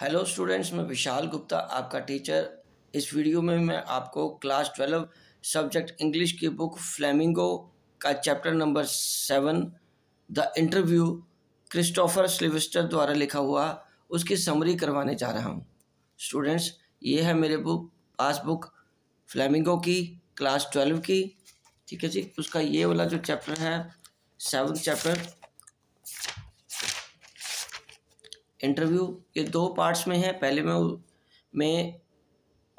hello students मैं विशाल गुप्ता आपका teacher इस वीडियो में मैं आपको क्लास ट्वेल्व सब्जेक्ट इंग्लिश की बुक फ्लेमिंगो का chapter number seven the interview Christopher Silvester द्वारा लिखा हुआ उसकी समरी करवाने जा रहा हूँ स्टूडेंट्स ये है मेरे बुक पास बुक फ्लेमिंगो की क्लास ट्वेल्व की ठीक है जी उसका ये वाला जो चैप्टर है सेवन चैप्टर इंटरव्यू ये दो पार्ट्स में है पहले में में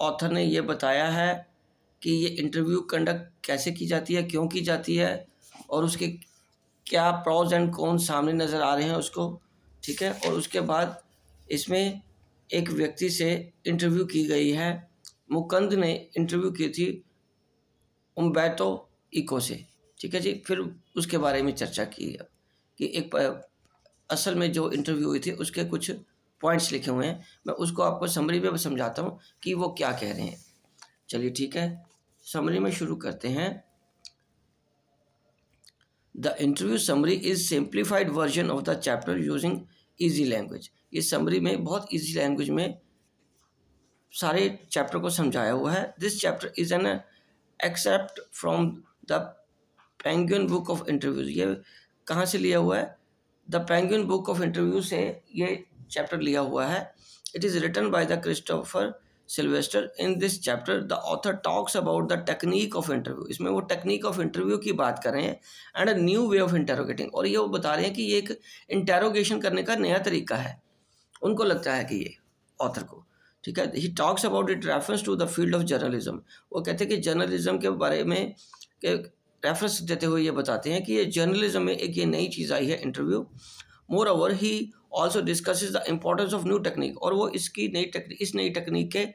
ऑथर ने यह बताया है कि ये इंटरव्यू कंडक्ट कैसे की जाती है क्यों की जाती है और उसके क्या प्रॉज एंड कौन सामने नज़र आ रहे हैं उसको ठीक है और उसके बाद इसमें एक व्यक्ति से इंटरव्यू की गई है मुकंद ने इंटरव्यू की थी उम्बैटो इको से ठीक है जी फिर उसके बारे में चर्चा की है कि एक असल में जो इंटरव्यू हुई थी उसके कुछ पॉइंट्स लिखे हुए हैं मैं उसको आपको समरी में समझाता हूँ कि वो क्या कह रहे हैं चलिए ठीक है समरी में शुरू करते हैं the interview summary is simplified version of the chapter using easy language ये समरी में बहुत ईजी लैंग्वेज में सारे चैप्टर को समझाया हुआ है this chapter is an excerpt from the Penguin book of interviews ये कहाँ से लिया हुआ है the Penguin book of interview से ये चैप्टर लिया हुआ है it is written by the Christopher Silvester in this chapter the author talks about the technique of interview इसमें वो टेक्निक ऑफ इंटरव्यू की बात कर रहे हैं and a new way of interrogating और ये वो बता रहे हैं कि ये एक इंटेरोगेशन करने का नया तरीका है उनको लगता है कि ये ऑथर को ठीक है he talks about it reference to the field of journalism वो कहते हैं कि जर्नलिज्म के बारे में रेफरेंस देते हुए ये बताते हैं कि ये जर्नलिज्म में एक ये नई चीज़ आई है interview moreover he also discuss the importance of new technique और वो इसकी नई टेक्निक इस नई टेक्निक के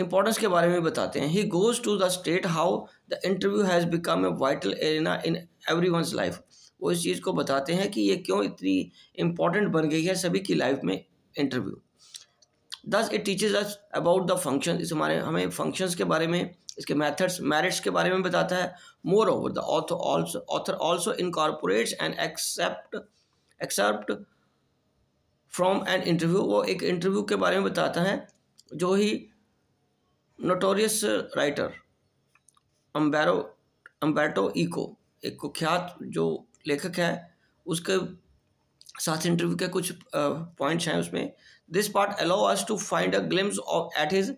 इम्पोर्टेंस के बारे में बताते हैं he goes to the state how the interview has become a vital arena in every one life वो इस चीज़ को बताते हैं कि ये क्यों इतनी इम्पोर्टेंट बन गई है सभी की लाइफ में interview thus it teaches us about the function इस हमारे हमें फंक्शंस के बारे में इसके मेथड्स मेरिट्स के बारे में बताता है moreover the author also author also incorporates and excerpt excerpt from an interview वो एक इंटरव्यू के बारे में बताता है जो he notorious writer Umberto Umberto Eco एक कुख्यात जो लेखक है उसके साथ इंटरव्यू के कुछ पॉइंट्स हैं उसमें this part allow us to find a glimpse of at his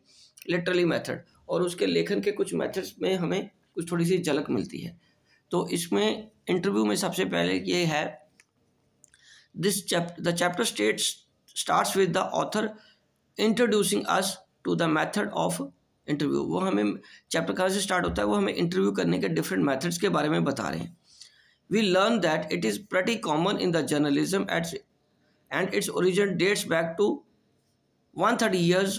literally method और उसके लेखन के कुछ मेथड्स में हमें कुछ थोड़ी सी झलक मिलती है तो इसमें इंटरव्यू में सबसे पहले ये है this chapter the chapter state starts with the author introducing us to the method of interview वो हमें चैप्टर कहाँ से स्टार्ट होता है वो हमें इंटरव्यू करने के डिफरेंट मैथड्स के बारे में बता रहे हैं we learn that it is pretty common in the journalism at and its origin dates back to one thirty years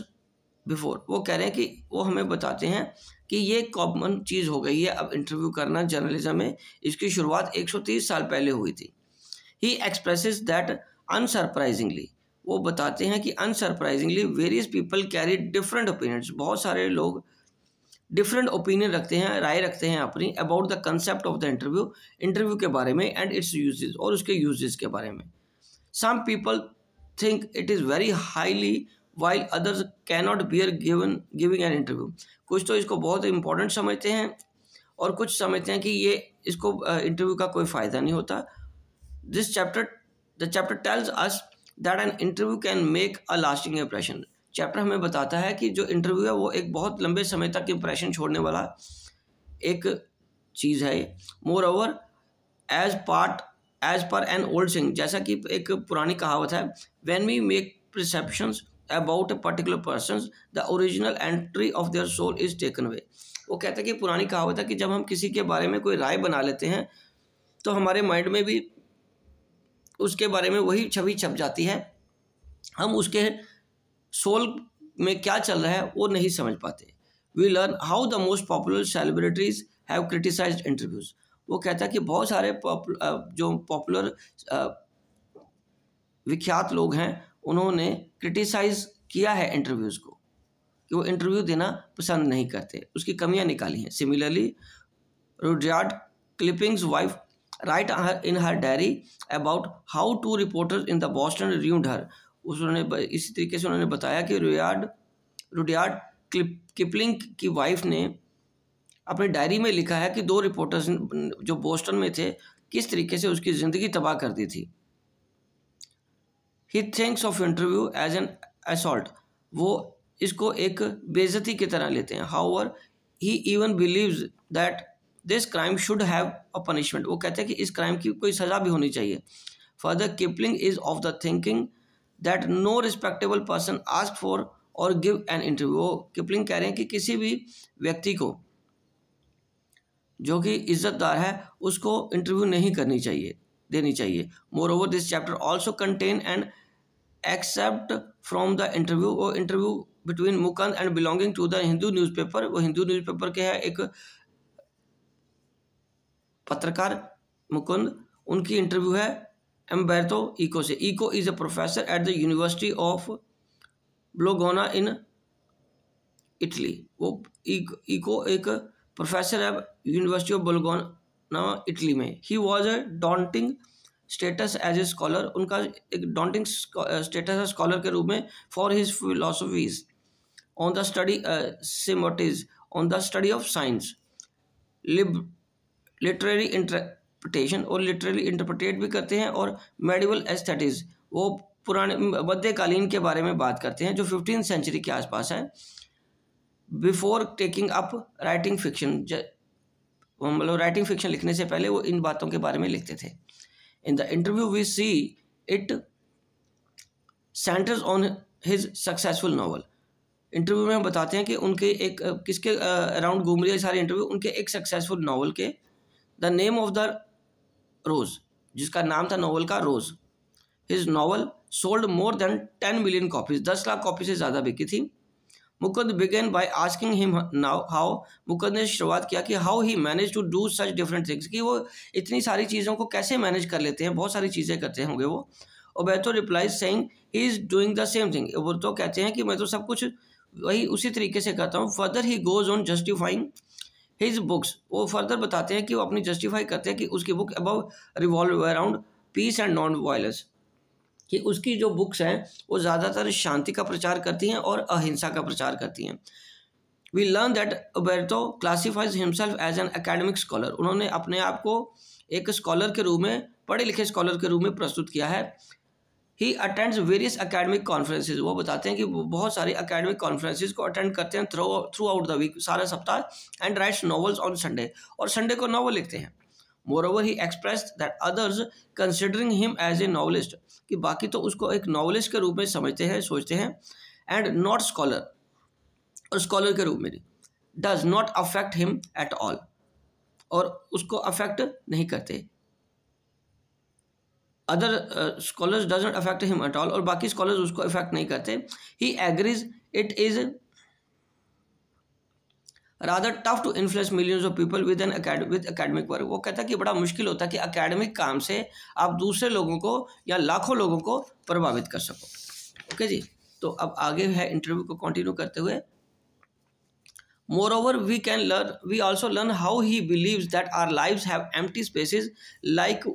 before वो कह रहे हैं कि वो हमें बताते हैं कि ये कॉमन चीज़ हो गई है अब इंटरव्यू करना जर्नलिज्म में इसकी शुरुआत 130 साल पहले हुई थी ही एक्सप्रेसेस दैट अनसरप्राइजिंगली वो बताते हैं कि unsurprisingly various people carry different opinions बहुत सारे लोग डिफरेंट ओपिनियन रखते हैं राय रखते हैं अपनी about the concept of the interview interview के बारे में एंड इट्स यूजेज और उसके यूजेज के बारे में some people think it is very highly while others cannot bear given giving an interview कुछ तो इसको बहुत इम्पोर्टेंट समझते हैं और कुछ समझते हैं कि ये इसको इंटरव्यू का कोई फ़ायदा नहीं होता this chapter the chapter tells us that an interview can make a lasting impression chapter हमें बताता है कि जो इंटरव्यू है वो एक बहुत लंबे समय तक इंप्रेशन छोड़ने वाला एक चीज़ है moreover as part as per an old saying जैसा कि एक पुरानी कहावत है when we make perceptions about a particular person the original entry of their soul is taken away वो कहते हैं कि पुरानी कहावत है कि जब हम किसी के बारे में कोई राय बना लेते हैं तो हमारे माइंड में भी उसके बारे में वही छवि छप जाती है हम उसके सोल में क्या चल रहा है वो नहीं समझ पाते we learn how the most popular celebrities have criticised interviews वो कहता है कि बहुत सारे पॉपुल, जो पॉपुलर विख्यात लोग हैं उन्होंने क्रिटिसाइज किया है इंटरव्यूज़ को कि वो इंटरव्यू देना पसंद नहीं करते उसकी कमियां निकाली हैं similarly Rudyard Kipling's wife write in her diary about how two reporters in the Boston reviewed her उन्होंने इसी तरीके से उन्होंने बताया कि रुडयार्ड रुडयार्ड क्लिप किपलिंग की वाइफ ने अपनी डायरी में लिखा है कि दो रिपोर्टर्स जो बोस्टन में थे किस तरीके से उसकी ज़िंदगी तबाह कर दी थी he thinks of interview as an assault वो इसको एक बेजती की तरह लेते हैं however he even believe that this crime should have a punishment वो कहते हैं कि इस क्राइम की कोई सज़ा भी होनी चाहिए further Kipling is of the thinking that no respectable person ask for और गिव एन इंटरव्यू वो किपलिंग कह रहे हैं कि किसी भी व्यक्ति को जो कि इज्जतदार है उसको इंटरव्यू नहीं करनी चाहिए देनी चाहिए moreover this chapter also contain and excerpt from the interview और interview between Mukund and belonging to the Hindu newspaper वो हिंदू न्यूज़पेपर के है एक पत्रकार मुकुंद उनकी इंटरव्यू है एम्बेरतो ईको से Eco is a professor at the university of Bologna in Italy वो ईको एक professor at university of Bologna Italy में he was a daunting status as a scholar उनका एक डॉन्टिंग स्टेटस है scholar के रूप में for his philosophies on the study semiotics on the study of science lib literary interpretation और literary interpret भी करते हैं और मेडिवल एस्थेटिज वो पुराने मध्यकालीन के बारे में बात करते हैं जो फिफ्टीन सेंचुरी के आसपास है before taking up writing fiction मतलब राइटिंग फिक्शन लिखने से पहले वो इन बातों के बारे में लिखते थे in the interview we see it centres on his successful novel interview में हम बताते हैं कि उनके एक किसके अराउंड घूम रही है सारे इंटरव्यू उनके एक सक्सेसफुल नावल के the name of the rose जिसका नाम था नावल का rose his novel sold more than ten million copies दस लाख कॉपी से ज़्यादा बिकी थी Mukund began by asking him now how Mukund ने शुरुआत किया कि how he manage to do such different things कि वो इतनी सारी चीज़ों को कैसे मैनेज कर लेते हैं बहुत सारी चीज़ें करते होंगे वो Umberto reply saying he is doing the same thing वो तो कहते हैं कि मैं तो सब कुछ वही उसी तरीके से करता हूँ further he goes on justifying his books वो फर्दर बताते हैं कि वो अपनी जस्टिफाई करते हैं कि उसकी book above revolve around peace and non violence कि उसकी जो बुक्स हैं वो ज़्यादातर शांति का प्रचार करती हैं और अहिंसा का प्रचार करती हैं we learn that Umberto classifies himself as an academic scholar उन्होंने अपने आप को एक स्कॉलर के रूप में पढ़े लिखे स्कॉलर के रूप में प्रस्तुत किया है he attends various academic conferences वो बताते हैं कि वो बहुत सारी अकेडमिक कॉन्फ्रेंसेज को अटेंड करते हैं through throughout the week सारा सप्ताह and writes novels on Sunday और संडे को नॉवल लिखते हैं moreover he express that others considering him as a novelist कि बाकी तो उसको एक नॉवलिस्ट के रूप में समझते हैं सोचते हैं एंड नॉट स्कॉलर और स्कॉलर के रूप में does not affect him at all और उसको अफेक्ट नहीं करते other scholars does not affect him at all और बाकी स्कॉलर्स उसको अफेक्ट नहीं करते he agrees it is rather tough to influence millions of people with an with academic work वो कहता है कि बड़ा मुश्किल होता है कि अकेडमिक काम से आप दूसरे लोगों को या लाखों लोगों को प्रभावित कर सको ओके okay जी तो अब आगे है इंटरव्यू को कंटिन्यू करते हुए moreover we can learn we also learn how he believe that our live have empty spaces like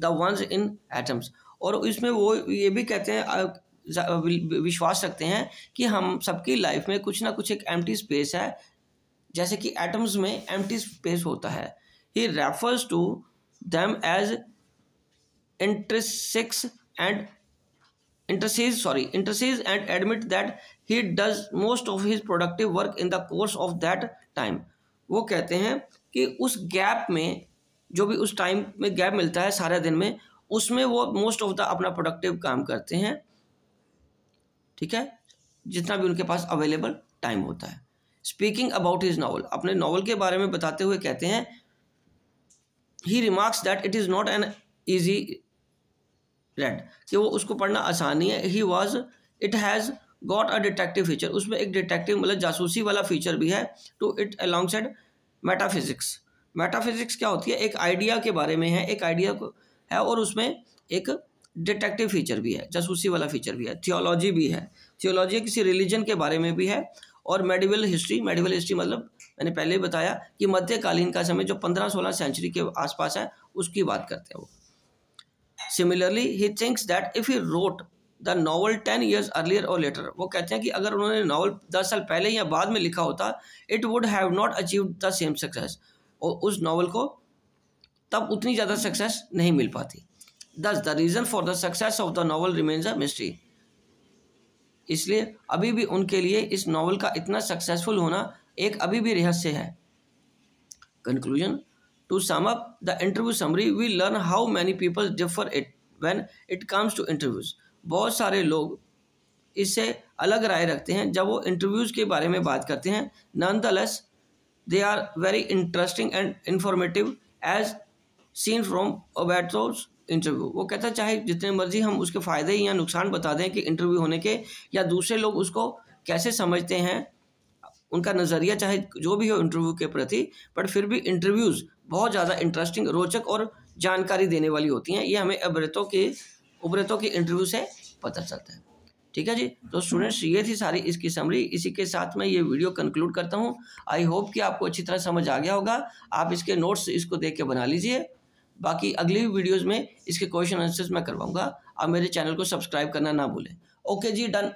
the ones in atoms और इसमें वो ये भी कहते हैं विश्वास रखते हैं कि हम सबकी लाइफ में कुछ ना कुछ एक एम्प्टी स्पेस है जैसे कि एटम्स में एम्प्टी स्पेस होता है he refers to them as intersex and interstices sorry interstices and admit that he does most of his productive work in the course of that time वो कहते हैं कि उस गैप में जो भी उस टाइम में गैप मिलता है सारे दिन में उसमें वो मोस्ट ऑफ द अपना प्रोडक्टिव काम करते हैं ठीक है जितना भी उनके पास अवेलेबल टाइम होता है स्पीकिंग अबाउट हिज नावल अपने नावल के बारे में बताते हुए कहते हैं he remarks that it is not an easy read कि वो उसको पढ़ना आसान ही है he was it has got a detective feature उसमें एक डिटेक्टिव मतलब जासूसी वाला फीचर भी है to it alongside metaphysics metaphysics क्या होती है एक आइडिया के बारे में है एक आइडिया को है और उसमें एक डिटेक्टिव फीचर भी है जासूसी वाला फीचर भी है थियोलॉजी भी है थियोलॉजी किसी रिलीजन के बारे में भी है और मेडिवल हिस्ट्री मेडिवल हिस्ट्री मतलब मैंने पहले ही बताया कि मध्यकालीन का समय जो पंद्रह सोलह सेंचुरी के आसपास है उसकी बात करते हैं वो similarly he thinks that if he wrote the novel ten years earlier और लेटर वो कहते हैं कि अगर उन्होंने नावल दस साल पहले या बाद में लिखा होता it would have not achieve the same success और उस नावल को तब उतनी ज़्यादा सक्सेस नहीं मिल पाती thus the reason for the success of the novel remains a mystery इसलिए अभी भी उनके लिए इस नावल का इतना सक्सेसफुल होना एक अभी भी रहस्य है conclusion to sum up the interview summary we learn how many people differ it when it comes to interviews बहुत सारे लोग इससे अलग राय रखते हैं जब वो इंटरव्यूज़ के बारे में बात करते हैं nonetheless they are very interesting and informative as seen from Umberto's interview वो कहता है चाहे जितने मर्जी हम उसके फ़ायदे या नुकसान बता दें कि इंटरव्यू होने के या दूसरे लोग उसको कैसे समझते हैं उनका नज़रिया चाहे जो भी हो इंटरव्यू के प्रति बट फिर भी इंटरव्यूज़ बहुत ज़्यादा इंटरेस्टिंग रोचक और जानकारी देने वाली होती हैं ये हमें अब्रतों के उब्रतों के इंटरव्यू से पता चलता है ठीक है जी तो स्टूडेंट्स ये थी सारी इसकी समरी इसी के साथ मैं ये वीडियो कंक्लूड करता हूँ आई होप कि आपको अच्छी तरह समझ आ गया होगा आप इसके नोट्स इसको देख के बना लीजिए बाकी अगली वीडियोज़ में इसके क्वेश्चन आंसर्स मैं करवाऊँगा आप मेरे चैनल को सब्सक्राइब करना ना भूलें ओके जी डन